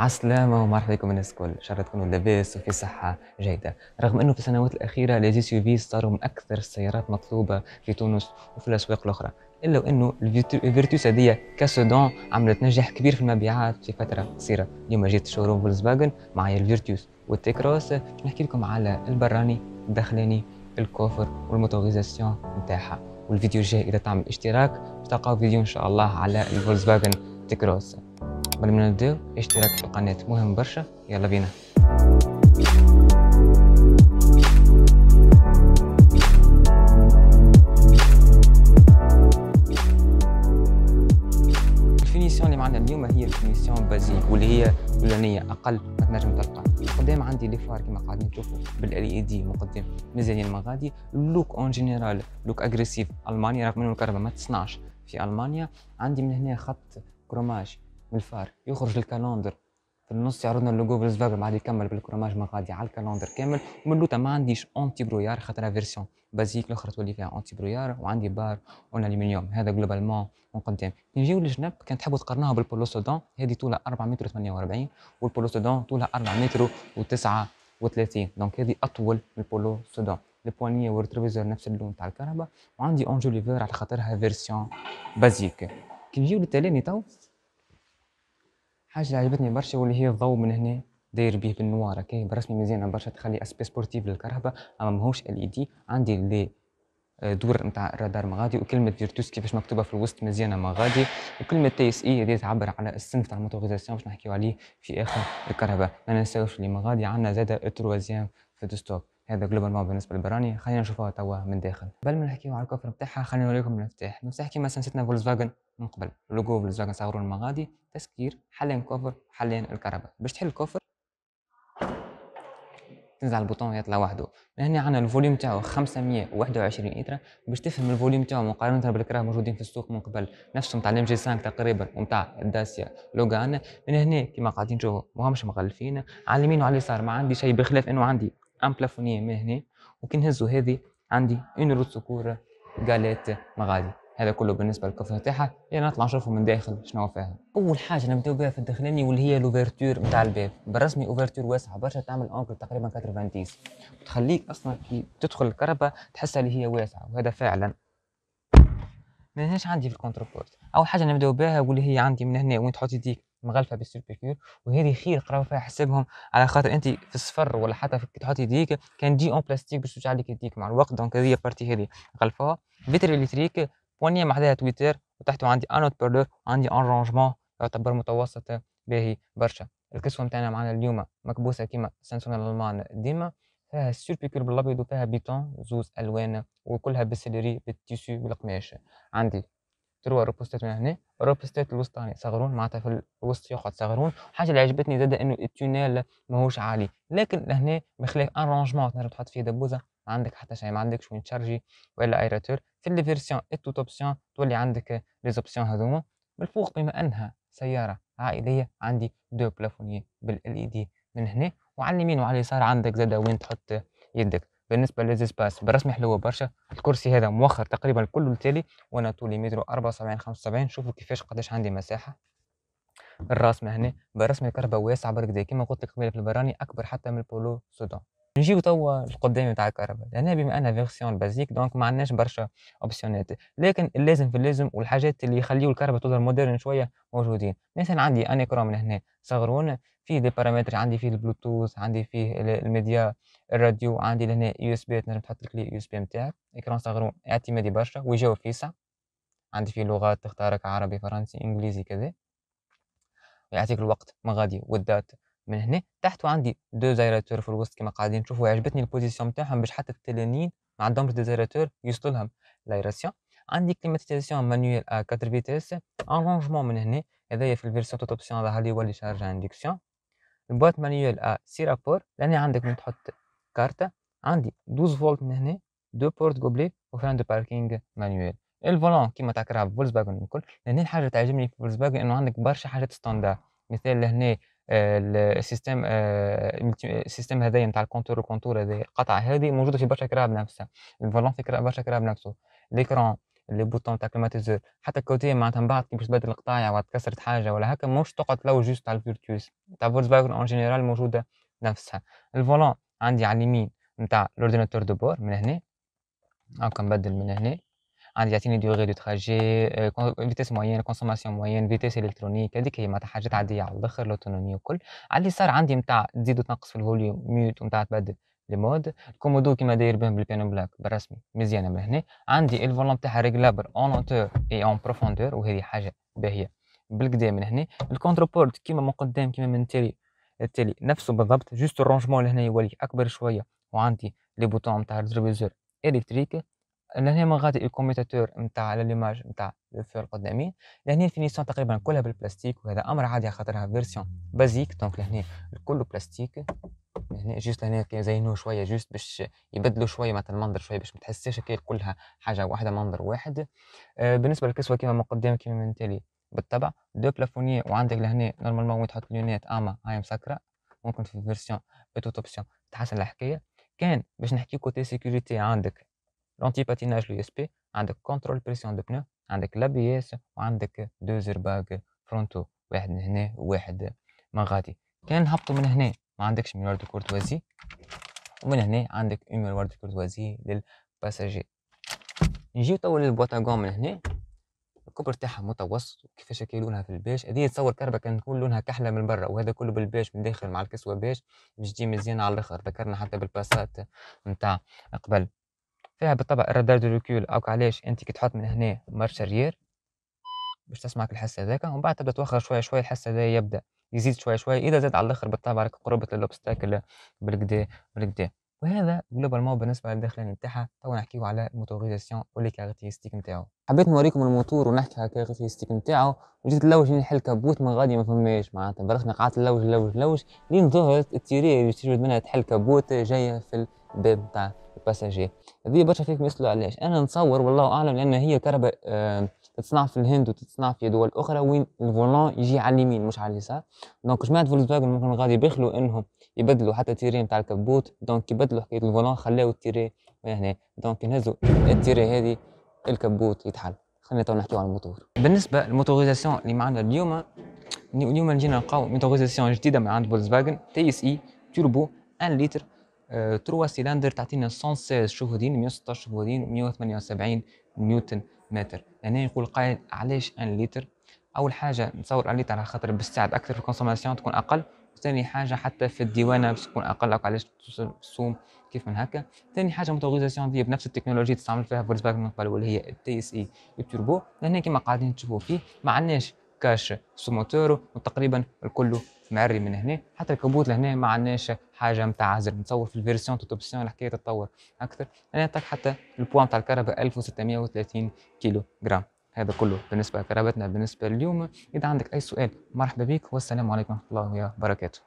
عسلامة ومرحبا بكم الناس الكل، إن شاء الله تكونوا لاباس وفي صحة جيدة، رغم أنه في السنوات الأخيرة الإس يو في صاروا من أكثر السيارات مطلوبة في تونس وفي الأسواق الأخرى، إلا وأنه الفيرتوس هذيا كاسودون عملت نجاح كبير في المبيعات في فترة قصيرة، اليوم جيت شوروم فولكسفاجن معايا الفيرتوس والتيكروس باش نحكي لكم على البراني، الدخلاني الكوفر والموتوريزاسيون نتاعها، والفيديو الجاي إذا تعمل اشتراك تلقاو فيديو إن شاء الله على الفولكسفاجن تيكروس. قبل ما نبداو اشتراك في القناه مهم برشا يلا بينا الفينيسيون اللي معنا اليوم هي الفينيسيون بازيك واللي هي الاولانيه اقل ما تنجم تلقى قدام عندي لي فار كما قاعدين تشوفوا بالالي اي دي e مقدم مزيانين ما غادي لوك اون جينيرال لوك اغريسيف المانيا رغم انه الكهرباء ما تصنعش في المانيا عندي من هنا خط كروماج بالفار يخرج الكالندر في النص يعرضنا اللوجو بالزبابل بعد يكمل بالكروماج ما غادي على الكالندر كامل ومن لوتا ما عنديش اونتي برويار خاطر فيرسيون بازيك الاخرى تولي فيها اونتي برويار وعندي بار اون الومنيوم هذا جلوبالمون من قدام كي نجيو للجنب كان تحبوا تقارنوها بالبولوسودون هذه طولها 4 متر 48 والبولوسودون طولها 4 متر و 39 دونك هذه اطول من البولو سودان البوانيه والتريفيزور نفس اللون تاع الكهرباء وعندي اونجوليفير على خاطرها فيرسيون بازيك كي نجيو للتلاني تو حاجه عجبتني برشا واللي هي الضوء من هنا داير بيه بالنوار كي برسمي مزيانه برشا تخلي اسبي سبورتيف للكهرباء اما ماهوش ال اي دي عندي لي آه، دور نتاع رادار مغادي وكلمه فيرتوس كيفاش مكتوبه في الوسط مزيانه مغادي وكلمه تي اس اي هذه تعبر على السن تاع الموتوريزاسيون باش نحكيو عليه في اخر الكهرباء ما ننساوش اللي مغادي عندنا زادة التروازيام في الديسكتوب هذا جلوبال مون بالنسبه للبراني خلينا نشوفوها توا من داخل قبل ما نحكيو على الكفر نتاعها خلينا نوريكم المفتاح المفتاح كيما سنستنا فولكس فاجن من قبل لوجو فولكس فاجن صغروا المغادي تسكير حلين كفر حلين الكهرباء باش تحل الكفر تنزل البوطون يطلع وحده من هنا عندنا الفوليوم تاعو 521 لتر باش تفهم الفوليوم تاعو مقارنه بالكراه موجودين في السوق من قبل نفسهم تاع الام جي 5 تقريبا ومتاع الداسيا لوغان من هنا كما قاعدين نشوفوا ماهمش مغلفين على اليمين وعلى اليسار ما عندي شيء بخلاف انه عندي ام بلافونيه من هنا وكي نهزو هذه عندي اون روت سكور غاليت مغادي هذا كله بالنسبه للكفه تاعها يعني نطلع نشوفه من داخل شنو فيها اول حاجه نبداو بها في الدخلاني واللي هي لوفرتور نتاع الباب بالرسمي اوفرتور واسعه برشا تعمل انكل تقريبا 90 وتخليك اصلا كي تدخل الكهرباء تحسها اللي هي واسعه وهذا فعلا ما هناش عندي في بورت اول حاجه نبداو بها واللي هي عندي من هنا وين تحط يديك مغلفه بالسيربيكيور وهذه خير قراو فيها حسابهم على خاطر انت في الصفر ولا حتى في تحط يديك كان دي اون بلاستيك باش توجع لك يديك مع الوقت دونك هذه بارتي هذه غلفوها فيتر الكتريك ونيا بعدها تويتر وتحته عندي ان اوت عندي ان رانجمون يعتبر متوسط باهي برشا الكسوه نتاعنا معنا اليوم مكبوسه كيما سانسون الالمان ديما فيها السيربي بالابيض وفيها بيتون زوز الوان وكلها بالسيلري بالتيسو بالقماش عندي تروى روبوستات من هنا روبوستات الوسطاني صغرون معناتها في الوسط يقعد صغرون حاجه اللي عجبتني زاده انه التونيل ماهوش عالي لكن لهنا بخلاف ان رانجمون تنجم تحط فيه دبوزه عندك حتى شيء ما عندكش وين تشارجي ولا اي راتور في لي فيرسيون اي توت اوبسيون تولي عندك لي زوبسيون هذوما بالفوق بما انها سياره عائليه عندي دو بلافونيي بالال اي دي من هنا وعلى اليمين وعلى اليسار عندك زاده وين تحط يدك بالنسبه للزيسباس بالرسمي حلوه برشا الكرسي هذا موخر تقريبا كله التالي وانا طولي متر 74 75 شوفوا كيفاش قداش عندي مساحه الراس من هنا بالرسمي واسعه برك زي كما قلت لك قبيله في البراني اكبر حتى من البولو سودان نجيو توا القدام نتاع الكهرباء لان يعني بما انها فيرسيون بازيك دونك ما عندناش برشا اوبسيونات لكن اللازم في اللازم والحاجات اللي يخليو الكهرباء تظهر مودرن شويه موجودين مثلا عندي ان من هنا صغرون فيه دي بارامتر عندي فيه البلوتوث عندي فيه الميديا الراديو عندي لهنا يو اس بي تنجم تحط الكلي يو اس بي نتاعك اكران صغرون اعتمادي برشا ويجاوب فيه عندي فيه لغات تختارك عربي فرنسي انجليزي كذا يعطيك الوقت مغادي والدات من هنا تحت وعندي دو زيراتور في الوسط كما قاعدين نشوفوا عجبتني البوزيسيون نتاعهم باش حتى التلانين ما عندهمش ديزيراتور لهم لايراسيون عندي كليماتيزاسيون مانيوال ا 4 فيتيس انرونجمون من هنا هذايا في الفيرسيون توت اوبسيون ظهر اللي يولي شارج اندكسيون البوات مانيوال ا سي رابور لان عندك من تحط كارت عندي 12 فولت من هنا دو بورت غوبلي وفران دو باركينغ مانيوال الفولون كيما تكره في فولكس باجن الكل لان الحاجه تعجبني في فولكس باجن انه عندك برشا حاجات ستاندار مثال لهنا آه، السيستم آه، السيستم هذايا نتاع الكونتور الكونتور هذايا القطعه هذه موجوده في برشا كراب نفسها الفولون في برشا كراب نفسه ليكرون لي بوتون تاع كلماتيزور حتى كوتي معناتها من بعد كي باش تبدل القطاع وقت كسرت حاجه ولا هكا مش تقعد لو جوست تاع الفيرتوس تاع فولكسفاجن اون جينيرال موجوده نفسها الفولون عندي على اليمين نتاع لورديناتور دو بور من هنا هاكا نبدل من هنا عندي يعطيني ديوغي دو تراجي آه، فيتيس موين كونسوماسيون موين فيتيس الكترونيك هذيك هي معناتها حاجات عاديه على الاخر لوتونومي وكل على اللي صار عندي نتاع تزيد وتنقص في الفوليوم ميوت ونتاع تبدل لي مود الكومودو كيما داير بهم بالبيانو بلاك بالرسمي مزيانه من هنا عندي الفولون تاعها ريغلابل اون اونتور اي اون بروفوندور وهذه حاجه باهيه بالكدا من هنا بورت كيما من قدام كيما من التالي التالي نفسه بالضبط جوست الرونجمون لهنا يولي اكبر شويه وعندي لي بوتون تاع الزربيزور الكتريك لهنا ما غادي الكوميتاتور نتاع ليماج نتاع لو فو القدامي لهنا الفينيسيون تقريبا كلها بالبلاستيك وهذا امر عادي خاطرها فيرسيون بازيك دونك لهنا الكل بلاستيك هنا جوست هنا زينوه شويه جوست باش يبدلوا شويه مثلا المنظر شويه باش ما تحسش كلها حاجه واحده منظر واحد آه، بالنسبه للكسوه كيما مقدمه قدام كيما من تالي بالطبع دو بلافونيه وعندك لهنا نورمالمون وين تحط لونات اما هاي مسكره ممكن في فيرسيون بتوت تحسن الحكايه كان باش نحكي كوتي سيكوريتي عندك لونتي باتيناج لو اس بي عندك كونترول بريسيون دو بنو عندك لابياس وعندك دو زرباك فرونتو واحد من هنا وواحد من غادي كان نهبطوا من هنا ما عندكش ميوار دو كورتوازي ومن هنا عندك اون ميوار دو كورتوازي للباساجي نجيو توا للبواتاغون من هنا الكبر تاعها متوسط وكيفاش كي لونها في البيج هذه تصور كربه كان تكون لونها كحله من برا وهذا كله بالبيج من داخل مع الكسوه بيج باش تجي مزيانه على الاخر ذكرنا حتى بالباسات نتاع قبل فيها بالطبع الرادار دو ريكول او علاش انت كي تحط من هنا مارش اريير باش تسمعك الحس هذاك ومن بعد تبدا توخر شويه شويه الحس هذا يبدا يزيد شويه شويه اذا زاد على الاخر بالطبع راك قربت للوبستاكل بالكدا بالكدا وهذا جلوبال مو بالنسبه للداخلين نتاعها تو نحكيو على الموتوريزاسيون ولي كاركتيستيك نتاعو حبيت نوريكم الموتور ونحكي على الكاركتيستيك نتاعو وجيت نلوج نحل كابوت من غادي ما فماش معناتها بالاخر قعدت نلوج نلوج نلوج لين ظهرت التيري اللي تجبد منها تحل كابوت جايه في الباب نتاع باساجي هذه برشا فيك يسالوا علاش انا نتصور والله اعلم لان هي الكهرباء تتصنع في الهند وتتصنع في دول اخرى وين الفولون يجي على اليمين مش على اليسار دونك جماعه فولكسفاجن ممكن غادي يبخلوا انهم يبدلوا حتى التيري نتاع الكبوت دونك يبدلوا حكايه الفولون خلاو التيري هنا دونك ينهزوا التيري هذه الكبوت يتحل خلينا تو نحكيو على الموتور بالنسبه للموتوريزاسيون اللي معنا اليوم اليوم نجينا نلقاو موتوريزاسيون جديده من عند فولكسفاجن تي اس اي توربو 1 لتر تروا سيلندر تعطينا 116 شهودين 116 شهودين 178 نيوتن متر هنا يعني يقول قائل علاش 1 لتر اول حاجه نصور 1 لتر على خاطر بتستعد اكثر في الكونسوماسيون تكون اقل ثاني حاجه حتى في الديوانه باش تكون اقل علاش توصل السوم كيف من هكا ثاني حاجه موتوريزاسيون دي بنفس التكنولوجيا تستعمل فيها فولكسفاجن من قبل واللي هي التي اس اي التوربو لأن يعني كيما قاعدين تشوفوا فيه ما عندناش كاش سو موتور وتقريبا الكل معري من هنا حتى الكبوت لهنا ما عندناش حاجه نتاع عزل نتصور في الفيرسيون توتوبسيون الحكايه تتطور اكثر انا نعطيك حتى البوا نتاع الكهرباء 1630 كيلو جرام هذا كله بالنسبه لكهربتنا بالنسبه لليوم اذا عندك اي سؤال مرحبا بك والسلام عليكم ورحمه الله وبركاته